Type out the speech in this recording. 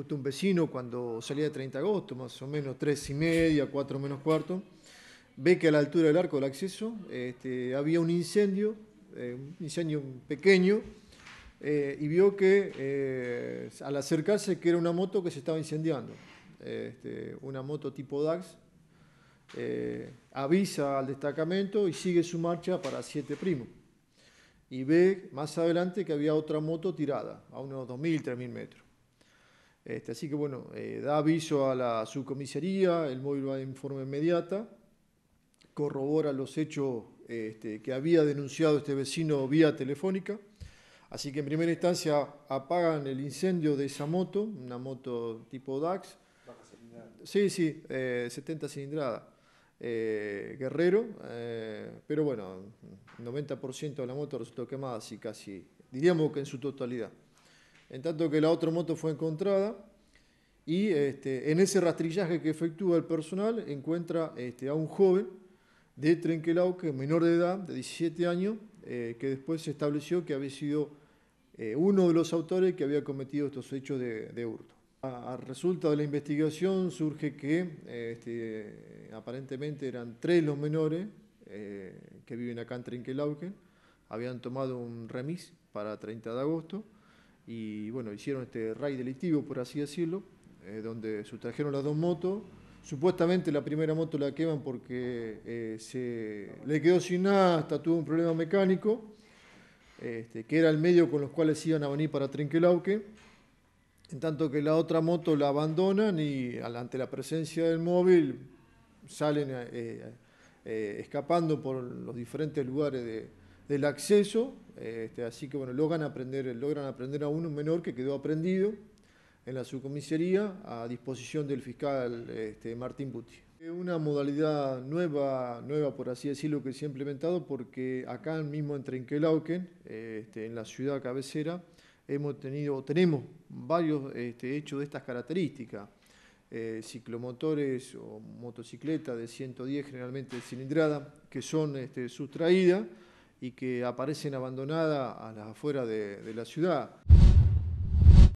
justo un vecino cuando salía de 30 de agosto, más o menos 3 y media, 4 menos cuarto, ve que a la altura del arco del acceso este, había un incendio, eh, un incendio pequeño, eh, y vio que eh, al acercarse que era una moto que se estaba incendiando, este, una moto tipo DAX, avisa al destacamento y sigue su marcha para Siete Primo. Y ve más adelante que había otra moto tirada, a unos 2.000, 3.000 metros. Este, así que bueno, eh, da aviso a la subcomisaría, el móvil va de forma inmediata, corrobora los hechos este, que había denunciado este vecino vía telefónica. Así que en primera instancia apagan el incendio de esa moto, una moto tipo DAX. Sí, sí, 70 eh, cilindradas eh, guerrero, pero bueno, 90% de la moto resultó quemada, así casi, diríamos que en su totalidad en tanto que la otra moto fue encontrada y este, en ese rastrillaje que efectúa el personal encuentra este, a un joven de es menor de edad, de 17 años, eh, que después se estableció que había sido eh, uno de los autores que había cometido estos hechos de, hurto. A, resultado de la investigación surge que eh, este, aparentemente eran tres los menores que viven acá en Trenquelauque, habían tomado un remis para 30 de agosto, y bueno, hicieron este raid delictivo, por así decirlo, eh, donde sustrajeron las dos motos. Supuestamente la primera moto la queman porque eh, se le quedó sin nada, hasta tuvo un problema mecánico, este, que era el medio con los cuales iban a venir para Trinquelauque, En tanto que la otra moto la abandonan y ante la presencia del móvil salen eh, escapando por los diferentes lugares de, del acceso, este, así que bueno, logran aprender, logran aprender a uno menor que quedó aprendido en la subcomisaría a disposición del fiscal este, Martín Buti. Una modalidad nueva, nueva por así decirlo, que se ha implementado porque acá mismo en Trenquelauquen, este, en la ciudad cabecera, hemos tenido, tenemos varios hechos de estas características. Eh, ciclomotores o motocicletas de 110 generalmente de cilindrada que son sustraídas y que aparecen abandonadas a las afueras de, de la ciudad.